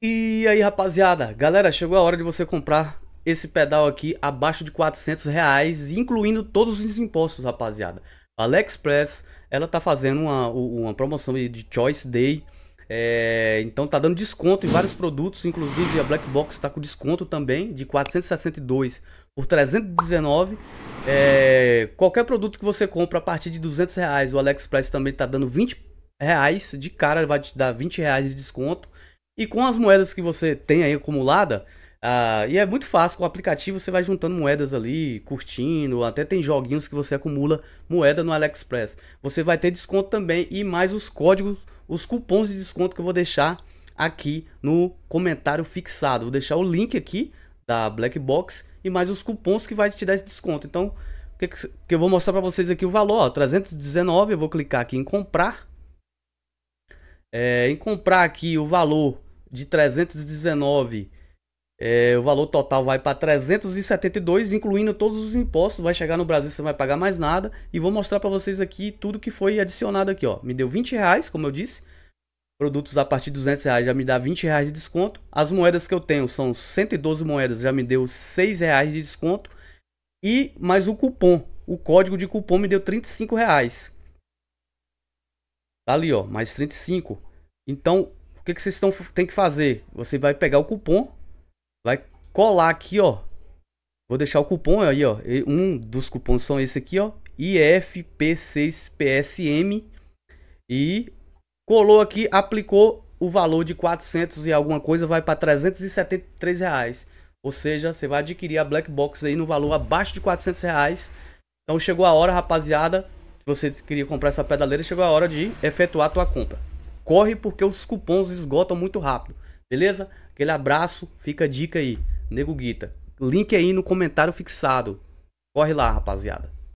E aí rapaziada, galera, chegou a hora de você comprar esse pedal aqui abaixo de 400 reais, incluindo todos os impostos, rapaziada. A AliExpress, ela tá fazendo uma, uma promoção de Choice Day, é, então tá dando desconto em vários produtos, inclusive a Black Box está com desconto também de 462 por 319. É, qualquer produto que você compra a partir de 200 reais, o AliExpress também tá dando 20 reais de cara, vai te dar 20 reais de desconto. E com as moedas que você tem aí acumulada, uh, e é muito fácil, com o aplicativo você vai juntando moedas ali, curtindo, até tem joguinhos que você acumula moeda no AliExpress. Você vai ter desconto também e mais os códigos, os cupons de desconto que eu vou deixar aqui no comentário fixado. Vou deixar o link aqui da Black Box e mais os cupons que vai te dar esse desconto. Então, que, que, que eu vou mostrar para vocês aqui o valor, ó, 319, eu vou clicar aqui em comprar. É, em comprar aqui o valor de 319, é, o valor total vai para 372, incluindo todos os impostos. Vai chegar no Brasil, você não vai pagar mais nada. E vou mostrar para vocês aqui tudo que foi adicionado aqui. Ó. Me deu 20 reais, como eu disse. Produtos a partir de 200 reais já me dá 20 reais de desconto. As moedas que eu tenho são 112 moedas, já me deu 6 reais de desconto. E mais o cupom. O código de cupom me deu 35 reais. Tá ali, ó, mais 35. Então, que, que vocês têm tem que fazer? Você vai pegar o cupom, vai colar aqui, ó. Vou deixar o cupom aí, ó. Um dos cupons são esse aqui, ó. IFP6PSM. E colou aqui, aplicou o valor de 400 e alguma coisa, vai para 373 reais. Ou seja, você vai adquirir a Black Box aí no valor abaixo de 400 reais. Então chegou a hora, rapaziada. Se você queria comprar essa pedaleira, chegou a hora de efetuar a tua compra corre porque os cupons esgotam muito rápido. Beleza? Aquele abraço, fica a dica aí. Nego Guita. Link aí no comentário fixado. Corre lá, rapaziada.